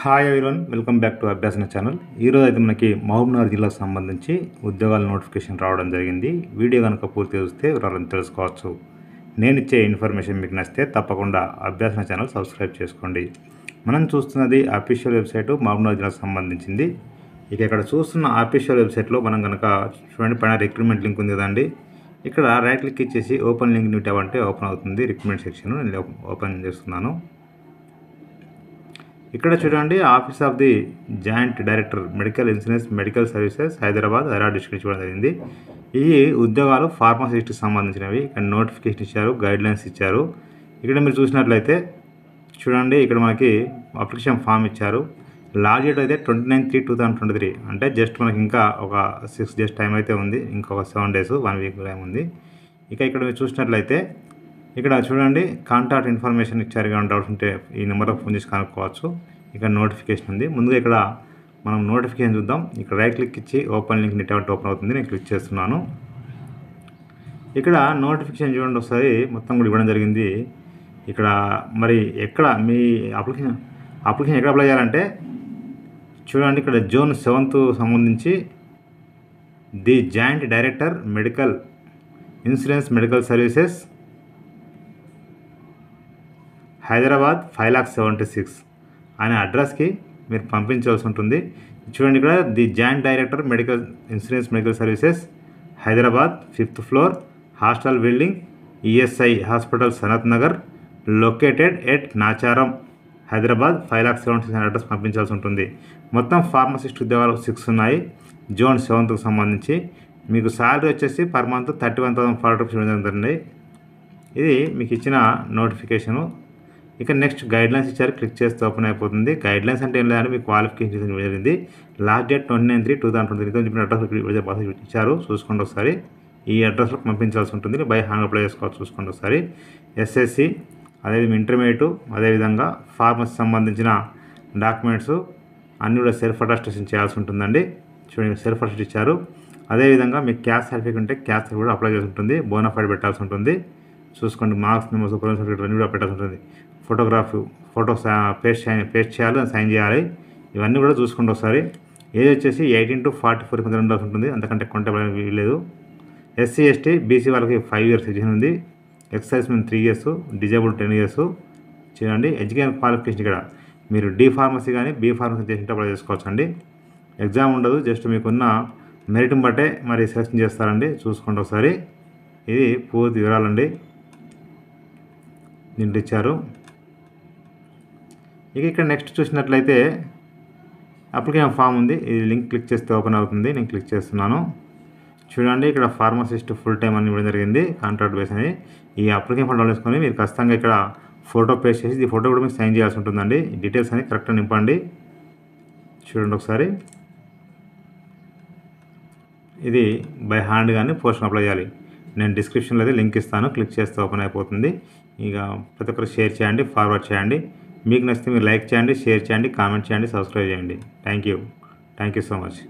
hi everyone welcome back to Abhyasana channel ఈరోజు అయితే మనకి మహబూబ్నగర్ జిల్లాకు సంబంధించి ఉద్యోగాల నోటిఫికేషన్ రావడం జరిగింది వీడియో కనుక పూర్తి చూస్తే వివరాలను తెలుసుకోవచ్చు నేను ఇచ్చే ఇన్ఫర్మేషన్ మీకు నచ్చితే తప్పకుండా అభ్యాసన ఛానల్ సబ్స్క్రైబ్ చేసుకోండి మనం చూస్తున్నది అఫీషియల్ వెబ్సైట్ మహబూబ్నగర్ జిల్లాకు సంబంధించింది ఇక ఇక్కడ చూస్తున్న అఫీషియల్ వెబ్సైట్లో మనం కనుక చూడండి పైన రిక్రూట్మెంట్ లింక్ ఉంది కదండి ఇక్కడ రైట్ క్లిక్ ఇచ్చేసి open link new tab open అవుతుంది రిక్రూట్మెంట్ సెక్షన్ నేను ఓపెన్ చేస్తున్నాను ఇక్కడ చూడండి office of the joint director medical insurance medical services Hyderabad Hyderabad district చూడడం జరిగింది ఈ ఉద్యోగాలు ఫార్మసిస్ట్కి సంబంధించినవి ఇక్కడ నోటిఫికేషన్ ఇచ్చారు గైడ్లైన్స్ ఇచ్చారు ఇక్కడ మీరు చూసినట్లయితే చూడండి ఇక్కడ మనకి అప్లికేషన్ ఫామ్ ఇచ్చారు లాస్ట్ డేట్ అయితే twenty nine three two thousand twenty three అంటే జస్ట్ మనకి ఇంకా ఒక సిక్స్ డేస్ టైం అయితే ఉంది ఇంకొక seven days one week time ఉంది ఇక ఇక్కడ మీరు చూసినట్లయితే ఇక్కడ చూడండి కాంటాక్ట్ ఇన్ఫర్మేషన్ ఇచ్చారు కానీ డౌట్స్ ఉంటే ఈ నెంబర్లో ఫోన్ చేసి కనుక్కోవచ్చు ఇక్కడ నోటిఫికేషన్ ఉంది ముందుగా ఇక్కడ మనం నోటిఫికేషన్ చూద్దాం ఇక్కడ రైట్ క్లిక్ ఇచ్చి ఓపెన్ లింక్ నెట్వర్క్ ఓపెన్ అవుతుంది నేను క్లిక్ చేస్తున్నాను ఇక్కడ నోటిఫికేషన్ చూడండి ఒకసారి మొత్తం కూడా ఇవ్వడం జరిగింది ఇక్కడ మరి ఎక్కడ మీ అప్లికేషన్ అప్లికేషన్ ఎక్కడ అప్లై చేయాలంటే చూడండి ఇక్కడ జూన్ సెవెంత్ సంబంధించి the joint director medical insurance medical services Hyderabad five lakhs seventy six అనే అడ్రస్కి మీరు పంపించవలసి ఉంటుంది చూడండి ఇక్కడ the joint director medical insurance medical services Hyderabad fifth floor hostel building ESI hospital Sanath Nagar located at Nacharam Hyderabad five lakh seven six అనే అడ్రస్ పంపించాల్సి ఉంటుంది మొత్తం ఫార్మసిస్ట్ ఉద్యోగాలు సిక్స్ ఉన్నాయి జోన్ సెవెంత్కు సంబంధించి మీకు శాలరీ వచ్చేసి per month thirty one thousand five rupees ఇది మీకు ఇచ్చిన నోటిఫికేషను ఇక నెక్స్ట్ గైడ్లైన్స్ ఇచ్చారు క్లిక్ చేస్తే ఓపెన్ అయిపోతుంది గైడ్లైన్స్ అంటే ఏం లేదని మీ క్వాలిఫికేషన్ జరిగింది last date twenty nine three two thousand twenty three చెప్పిన అడ్రస్ ఇచ్చారు చూసుకోండి ఒకసారి ఈ అడ్రస్లో పంపించాల్సి ఉంటుంది బై హ్యాంగ్ అప్లై చేసుకోవాలి చూసుకోండి ఒకసారి ఎస్ఎస్సి అదేవిధంగా ఇంటర్మీడియట్ అదేవిధంగా ఫార్మసీ సంబంధించిన డాక్యుమెంట్స్ అన్నీ కూడా సెల్ఫ్ అటాస్టేషన్ చేయాల్సి ఉంటుందండి చూడండి సెల్ఫ్ అటెస్ట్ ఇచ్చారు అదేవిధంగా మీకు క్యాష్ సర్టిఫికేట్ ఉంటే క్యాష్ కూడా అప్లై చేసి ఉంటుంది బోనఫైడ్ పెట్టాల్సి ఉంటుంది చూసుకోండి మార్క్స్ నెంబర్స్ సూపర్ సర్టిఫికేట్ అన్నీ కూడా పెట్టాల్సి ఉంటుంది ఫోటోగ్రాఫ్ ఫోటో పేస్ట్ పేస్ట్ చేయాలి సైన్ చేయాలి ఇవన్నీ కూడా చూసుకోండి ఒకసారి ఏజ్ వచ్చేసి ఎయిటీన్ టు ఫార్టీ ఫోర్ మధ్య ఉండాల్సి ఉంటుంది అంతకంటే కొంటే లేదు ఎస్సీ ఎస్టీ బీసీ వాళ్ళకి ఫైవ్ ఇయర్స్ ఎడ్యూషన్ ఉంది ఎక్సైజ్ మేము three years disabled ten years చూడండి ఎడ్యుకేషన్ క్వాలిఫికేషన్ ఇక్కడ మీరు డి ఫార్మసీ కానీ బీ ఫార్మసీ చేసినప్పుడు చేసుకోవచ్చు అండి ఎగ్జామ్ ఉండదు జస్ట్ మీకున్న మెరిట్ని బట్టే మరి సెలెక్షన్ చేస్తారండి చూసుకోండి ఒకసారి ఇది పూర్తి వివరాలండి దీంట్లో ఇచ్చారు ఇక ఇక్కడ నెక్స్ట్ చూసినట్లయితే అప్లికేషన్ ఫామ్ ఉంది ఇది లింక్ క్లిక్ చేస్తే ఓపెన్ అవుతుంది నేను క్లిక్ చేస్తున్నాను చూడండి ఇక్కడ ఫార్మసిస్ట్ ఫుల్ టైం అని ఇవ్వడం జరిగింది కాంట్రాక్ట్ బేస్ అనేది ఈ అప్లికేషన్ ఫామ్ డౌన్ మీరు ఖచ్చితంగా ఇక్కడ ఫోటో పేస్ట్ చేసి ఈ ఫోటో కూడా మీకు సైన్ చేయాల్సి ఉంటుందండి డీటెయిల్స్ అనేది కరెక్ట్గా నింపండి చూడండి ఒకసారి ఇది బై హ్యాండ్ కానీ పోస్ట్ అప్లై చేయాలి నేను డిస్క్రిప్షన్లో అయితే లింక్ ఇస్తాను క్లిక్ చేస్తే ఓపెన్ అయిపోతుంది ఇక ప్రతి ఒక్కరు షేర్ చేయండి ఫార్వర్డ్ చేయండి మీకు నచ్చితే మీరు లైక్ చేయండి షేర్ చేయండి కామెంట్ చేయండి సబ్స్క్రైబ్ చేయండి thank you thank you so much